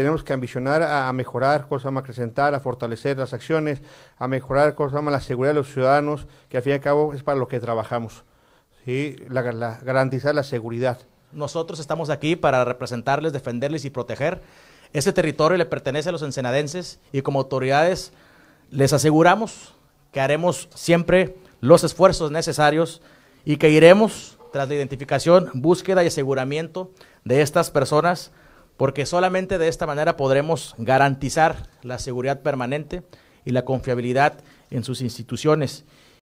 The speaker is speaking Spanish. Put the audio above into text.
Tenemos que ambicionar a mejorar, cosa más acrecentar, a fortalecer las acciones, a mejorar, cosas más la seguridad de los ciudadanos, que al fin y al cabo es para lo que trabajamos, ¿sí? garantizar la seguridad. Nosotros estamos aquí para representarles, defenderles y proteger. Este territorio le pertenece a los ensenadenses y como autoridades les aseguramos que haremos siempre los esfuerzos necesarios y que iremos tras la identificación, búsqueda y aseguramiento de estas personas porque solamente de esta manera podremos garantizar la seguridad permanente y la confiabilidad en sus instituciones.